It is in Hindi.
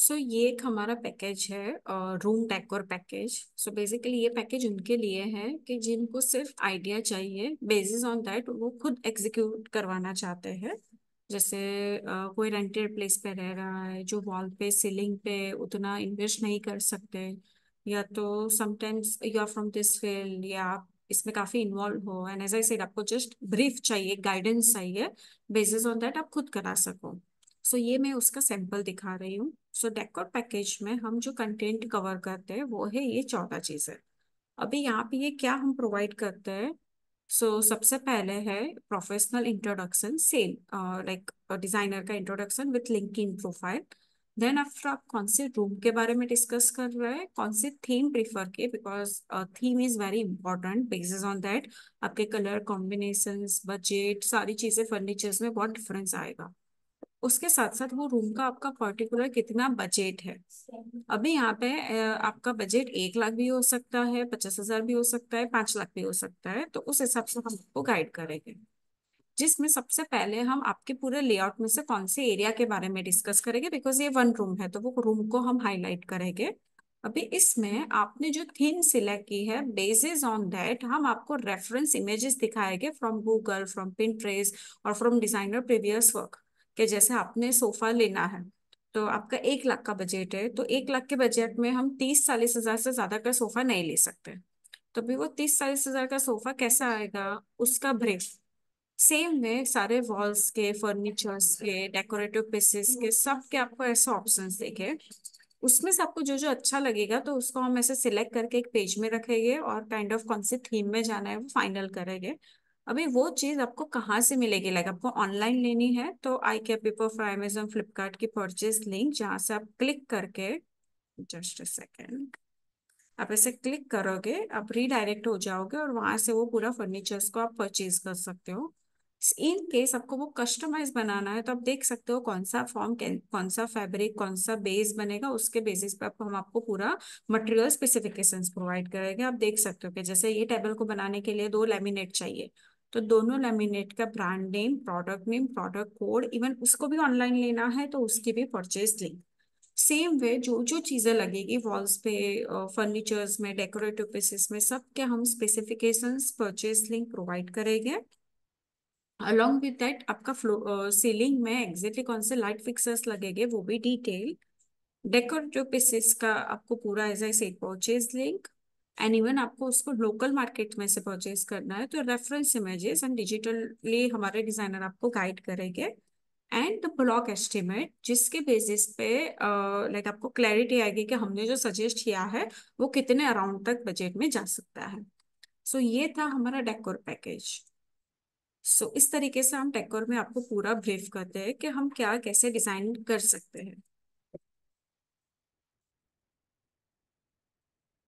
सो so, ये एक हमारा पैकेज है room decor package so basically ये पैकेज उनके लिए है कि जिनको सिर्फ आइडिया चाहिए बेसिस ऑन दैट वो खुद एग्जीक्यूट करवाना चाहते हैं जैसे uh, कोई रेंटेड प्लेस पे रह रहा है जो वॉल पे सीलिंग पे उतना इन्वेस्ट नहीं कर सकते या तो sometimes you are from this field या आप इसमें काफी इन्वॉल्व हो एंड एज आई सेड आपको जस्ट ब्रीफ चाहिए गाइडेंस चाहिए बेसिस ऑन दैट आप खुद करा सको सो so, ये मैं उसका सैंपल दिखा रही हूँ सो डेकोर पैकेज में हम जो कंटेंट कवर करते हैं वो है ये चौदह चीज़ें अभी यहाँ पे ये क्या हम प्रोवाइड करते हैं सो so, सबसे पहले है प्रोफेशनल इंट्रोडक्शन सेल लाइक डिजाइनर का introduction with LinkedIn profile then after आप कौन से रूम के बारे में डिस्कस कर रहे हैं कौन से थीम प्रिफर किए because theme is very important basis on that आपके कलर कॉम्बिनेशन बजट सारी चीजें फर्नीचर्स में बहुत डिफरेंस आएगा उसके साथ साथ वो रूम का आपका पर्टिकुलर कितना बजट है अभी यहाँ पे आपका बजट एक लाख भी हो सकता है पचास हजार भी हो सकता है पांच लाख भी हो सकता है तो उस हिसाब से हम आपको गाइड करेंगे जिसमें सबसे पहले हम आपके पूरे लेआउट में से कौन से एरिया के बारे में डिस्कस करेंगे बिकॉज ये वन रूम है तो वो रूम को हम हाईलाइट करेंगे अभी इसमें आपने जो थीम सिलेक्ट की है बेसिस ऑन दैट हम आपको रेफरेंस इमेजेस दिखाएंगे फ्रॉम गूगल फ्रॉम पिंट्रेस और फ्रॉम डिजाइनर प्रीवियस वर्क कि जैसे आपने सोफा लेना है तो आपका एक लाख का बजट है तो एक लाख के बजट में हम तीस चालीस हजार से ज्यादा का सोफा नहीं ले सकते तो भी वो तीस चालीस हजार का सोफा कैसा आएगा उसका ब्रेक सेम में सारे वॉल्स के फर्नीचर्स के डेकोरेटिव पीसेस के सब के आपको ऐसे ऑप्शंस देखे उसमें से आपको जो जो अच्छा लगेगा तो उसको हम ऐसे सिलेक्ट करके एक पेज में रखेंगे और काइंड ऑफ कौन से थीम में जाना है वो फाइनल करेंगे अभी वो चीज़ आपको कहाँ से मिलेगी लाइक आपको ऑनलाइन लेनी है तो आई कैप पेपर फॉर एमेजोन फ्लिपकार्ट की परचेज लिंक जहाँ से आप क्लिक करके जस्ट अ सेकेंड आप ऐसे क्लिक करोगे आप रीडायरेक्ट हो जाओगे और वहां से वो पूरा फर्नीचर्स को आप परचेज कर सकते हो इन केस आपको वो कस्टमाइज बनाना है तो आप देख सकते हो कौन सा फॉर्म कौन सा फैब्रिक कौन सा बेस बनेगा उसके बेसिस पे आप हम आपको पूरा मटेरियल स्पेसिफिकेशंस प्रोवाइड करेंगे आप देख सकते हो कि जैसे ये टेबल को बनाने के लिए दो लेमिनेट चाहिए तो दोनों लेमिनेट का brand name product name product code even उसको भी ऑनलाइन लेना है तो उसकी भी परचेज लिंक सेम वे जो जो चीज़ें लगेगी वॉल्स पे फर्नीचर्स में डेकोरेटिव पीसेस में सब के हम स्पेसिफिकेशंस परचेज लिंक प्रोवाइड करेंगे अलॉन्ग विद दैट आपका फ्लो सीलिंग में एग्जैक्टली कौन से लाइट फिक्सर्स लगेंगे वो भी डिटेल डेकोरेटिव पीसेस का आपको पूरा एज आई से परचेज लिंक एंड इवन आपको उसको लोकल मार्केट में से परचेज करना है तो रेफरेंस इमेजेस एंड डिजिटली हमारे डिजाइनर आपको गाइड करेंगे एंड द ब्लॉक एस्टिमेट जिसके बेसिस पे लाइक uh, आपको क्लैरिटी आएगी कि हमने जो सजेस्ट किया है वो कितने अराउंड तक बजट में जा सकता है सो so, ये था हमारा डेकोर पैकेज सो so, इस तरीके से हम डेकोर में आपको पूरा ब्रीफ करते हैं कि हम क्या कैसे डिजाइन कर सकते हैं